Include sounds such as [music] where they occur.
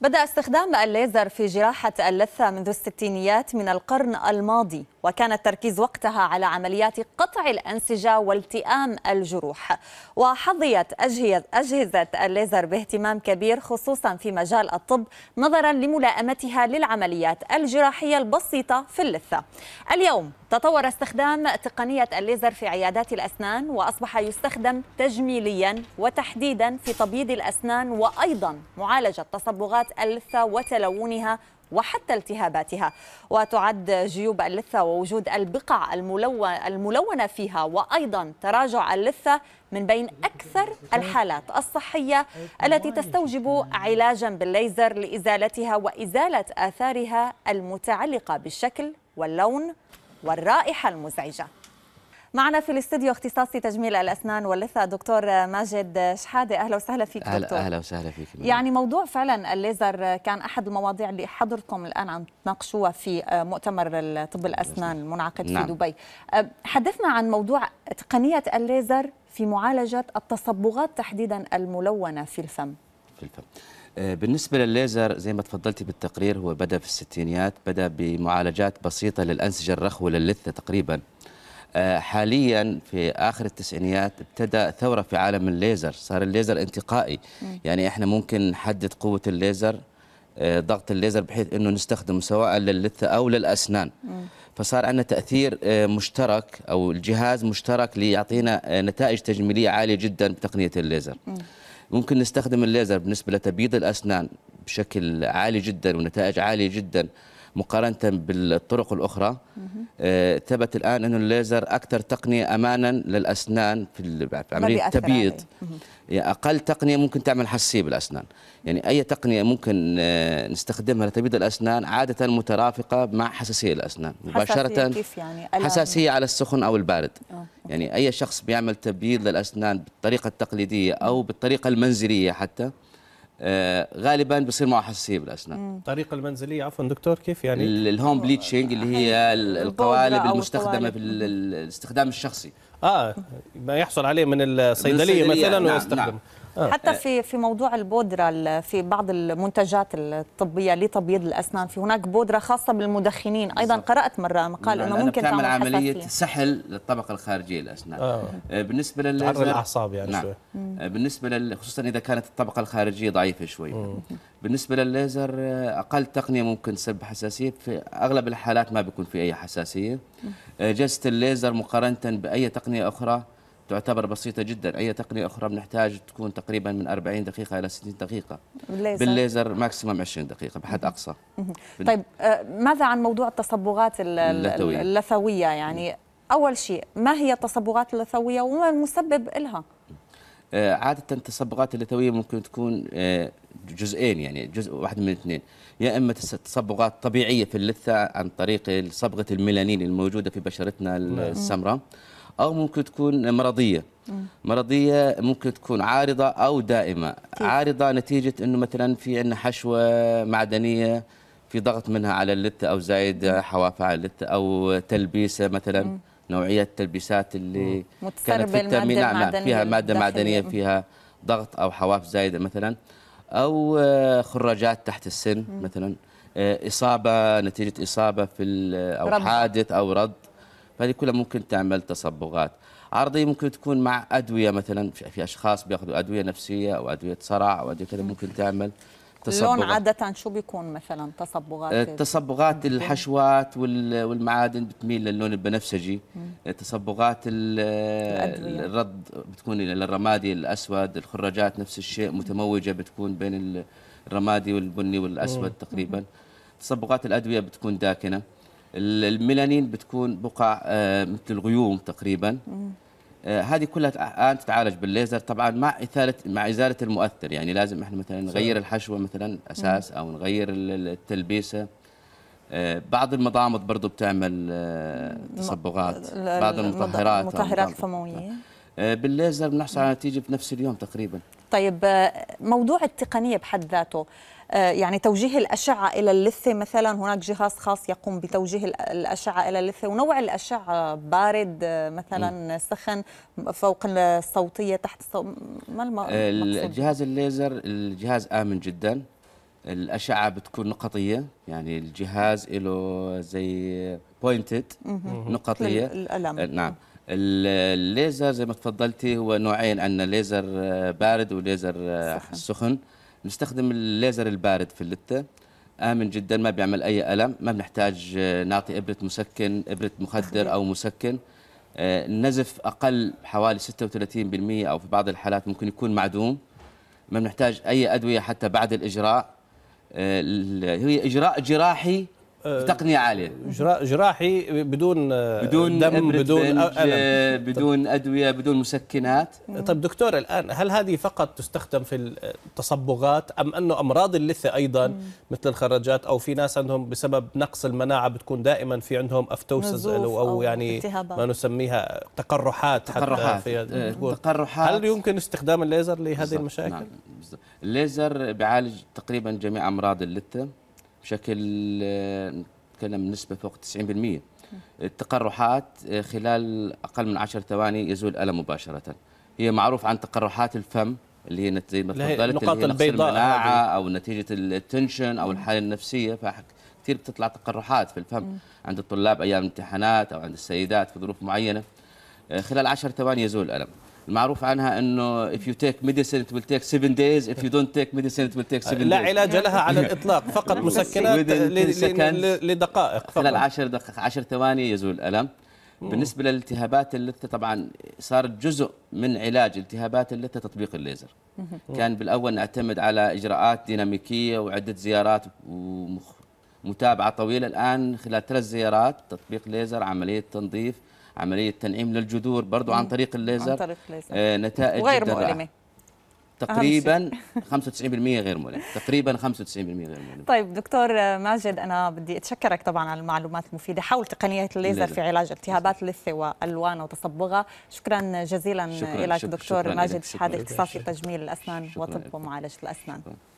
بدأ استخدام الليزر في جراحة اللثة منذ الستينيات من القرن الماضي وكان التركيز وقتها على عمليات قطع الأنسجة والتئام الجروح وحظيت أجهزة الليزر باهتمام كبير خصوصا في مجال الطب نظرا لملائمتها للعمليات الجراحية البسيطة في اللثة اليوم تطور استخدام تقنية الليزر في عيادات الأسنان وأصبح يستخدم تجميليا وتحديدا في تبييض الأسنان وأيضا معالجة تصبغات اللثة وتلونها وحتى التهاباتها وتعد جيوب اللثة ووجود البقع الملونة فيها وأيضا تراجع اللثة من بين أكثر الحالات الصحية التي تستوجب علاجا بالليزر لإزالتها وإزالة آثارها المتعلقة بالشكل واللون والرائحة المزعجة معنا في الاستديو اختصاصي تجميل الاسنان واللثه دكتور ماجد شحاده اهلا وسهلا فيك أهل دكتور اهلا وسهلا فيك يعني موضوع فعلا الليزر كان احد المواضيع اللي حضرتكم الان عم تناقشوها في مؤتمر طب الاسنان المنعقد نعم. في دبي أه، حدثنا عن موضوع تقنيه الليزر في معالجه التصبغات تحديدا الملونه في الفم في الفم آه، بالنسبة للليزر زي ما تفضلتي بالتقرير هو بدأ في الستينيات بدأ بمعالجات بسيطة للأنسجة الرخوة للثة تقريبا آه، حاليا في آخر التسعينيات ابتدأ ثورة في عالم الليزر صار الليزر انتقائي يعني احنا ممكن نحدد قوة الليزر آه، ضغط الليزر بحيث انه نستخدمه سواء للثة او للاسنان فصار عندنا تاثير مشترك او الجهاز مشترك ليعطينا نتائج تجميليه عاليه جدا بتقنيه الليزر ممكن نستخدم الليزر بالنسبه لتبييض الاسنان بشكل عالي جدا ونتائج عاليه جدا مقارنه بالطرق الاخرى آه، ثبت الان انه الليزر اكثر تقنيه امانا للاسنان في عمليه التبييض يعني اقل تقنيه ممكن تعمل حساسيه بالاسنان يعني اي تقنيه ممكن آه نستخدمها لتبييض الاسنان عاده مترافقه مع حساسيه الاسنان مباشره حساسيه كيف يعني حساسيه على السخن او البارد أوه. يعني أي شخص بيعمل تبييض للأسنان بالطريقة التقليدية أو بالطريقة المنزلية حتى آه، غالبا بصير معه حساسيه بالاسنان الطريقه المنزليه عفوا دكتور كيف يعني الهوم بليتشنج اللي هي القوالب المستخدمه بالاستخدام الشخصي اه ما يحصل عليه من الصيدليه مثلا نعم ويستخدم نعم. آه. حتى آه. في في موضوع البودره في بعض المنتجات الطبيه لتبييض الاسنان في هناك بودره خاصه بالمدخنين ايضا بالزبط. قرات مره مقال انه ممكن تعمل عمليه حساسية. سحل للطبقه الخارجيه للاسنان آه. آه. بالنسبه لل الاعصاب يعني نعم. شوي آه، بالنسبه لل... خصوصا اذا كانت الطبقه الخارجيه ضعيفه شوي مم. بالنسبه للليزر اقل تقنيه ممكن تسبب حساسيه في اغلب الحالات ما بيكون في اي حساسيه جلسه الليزر مقارنه باي تقنيه اخرى تعتبر بسيطة جدا أي تقنية أخرى بنحتاج تكون تقريبا من 40 دقيقة إلى 60 دقيقة بالليزر, بالليزر ماكسيمم 20 دقيقة بحد أقصى طيب آه، ماذا عن موضوع التصبغات اللثوية, اللثوية يعني أول شيء ما هي التصبغات اللثوية وما المسبب لها؟ آه، عادة التصبغات اللثوية ممكن تكون آه، جزئين يعني جزء واحد من اثنين يا اما تصبغات طبيعيه في اللثه عن طريق صبغه الميلانين الموجوده في بشرتنا نعم. السمراء او ممكن تكون مرضيه مرضيه ممكن تكون عارضه او دائمه عارضه نتيجه انه مثلا في عندنا حشوه معدنيه في ضغط منها على اللثه او زايد حوافه على اللثه او تلبيسه مثلا م. نوعيه التلبيسات اللي كانت في التامين نعم فيها ماده معدنيه فيها ضغط او حواف زايده مثلا او آه، خراجات تحت السن م. مثلا آه، اصابه نتيجه اصابه في او رب. حادث او رد فهذه كلها ممكن تعمل تصبغات عرضيه ممكن تكون مع ادويه مثلا في اشخاص بياخذوا ادويه نفسيه او ادويه صرع او ادويه كذا ممكن تعمل تصبغات اللون عاده شو بيكون مثلا تصبغات آه، تصبغات الحشوات والمعادن بتميل للون البنفسجي آه، تصبغات الرد بتكون للرمادي الاسود الخراجات نفس الشيء متموجه بتكون بين الرمادي والبني والاسود تقريبا تصبغات الادويه بتكون داكنه الميلانين بتكون بقع آه، مثل الغيوم تقريبا آه، هذه كلها الان تتعالج بالليزر طبعا مع اثاله مع ازاله المؤثر يعني لازم احنا مثلا نغير الحشوه مثلا اساس او نغير التلبيسه آه، بعض المضامض برضو بتعمل تصبغات بعض المطهرات المطهرات الفمويه بالليزر بنحصل على نتيجه في نفس اليوم تقريبا طيب موضوع التقنيه بحد ذاته آه، يعني توجيه الأشعة إلى اللثة مثلا هناك جهاز خاص يقوم بتوجيه الأشعة إلى اللثة ونوع الأشعة بارد آه، مثلا سخن فوق الصوتية تحت الصوت ما المقصود؟ الجهاز الليزر الجهاز آمن جدا الأشعة بتكون نقطية يعني الجهاز له زي بوينتد نقطية الألم آه، نعم الليزر زي ما تفضلتي هو نوعين عندنا ليزر بارد وليزر سخن, سخن. نستخدم الليزر البارد في اللثه امن جدا ما بيعمل اي الم ما بنحتاج آه، نعطي ابره مسكن ابره مخدر او مسكن آه، النزف اقل حوالي 36% او في بعض الحالات ممكن يكون معدوم ما بنحتاج اي ادويه حتى بعد الاجراء آه، هي اجراء جراحي آه، تقنيه عاليه جراحي بدون آه، بدون دم بدون ألم. طيب. بدون ادويه بدون مسكنات طيب دكتور الان هل هذه فقط تستخدم في التصبغات ام انه امراض اللثه ايضا مثل الخراجات او في ناس عندهم بسبب نقص المناعه بتكون دائما في عندهم افتوسز او, أو يعني ما نسميها تقرحات تقرحات في آه، تقرحات هل يمكن استخدام الليزر لهذه المشاكل؟ نعم. الليزر بيعالج تقريبا جميع امراض اللثه بشكل آه، نتكلم نسبة فوق 90% التقرحات آه، خلال أقل من 10 ثواني يزول الألم مباشرة هي معروف عن تقرحات الفم اللي هي زي ما تفضلت اللي هي البيضاء المناعة أو نتيجة التنشن أو الحالة النفسية فكثير بتطلع تقرحات في الفم عند الطلاب أيام الامتحانات أو عند السيدات في ظروف معينة آه، خلال 10 ثواني يزول الألم المعروف عنها انه if you take medicine it will take 7 days if you don't take medicine it will take 7 days لا علاج لها على الاطلاق فقط مسكنات لدقائق فقط خلال 10 دقائق 10 ثواني يزول الالم بالنسبه للالتهابات اللثه طبعا صارت جزء من علاج التهابات اللثه تطبيق الليزر كان بالاول نعتمد على اجراءات ديناميكيه وعده زيارات ومتابعه طويله الان خلال ثلاث زيارات تطبيق ليزر عمليه تنظيف عمليه تنعيم للجذور برضو عن طريق الليزر عن طريق الليزر آه نتائج [laughs] غير مؤلمه تقريبا 95% غير مؤلم تقريبا 95% غير مؤلم طيب دكتور ماجد انا بدي اتشكرك طبعا على المعلومات المفيده حول تقنيه الليزر في علاج التهابات اللثه والوانها وتصبغها شكرا جزيلا شكرا لك دكتور شكرا ماجد هذا اختصاصي تجميل الاسنان وطب ومعالجه الاسنان شكرا.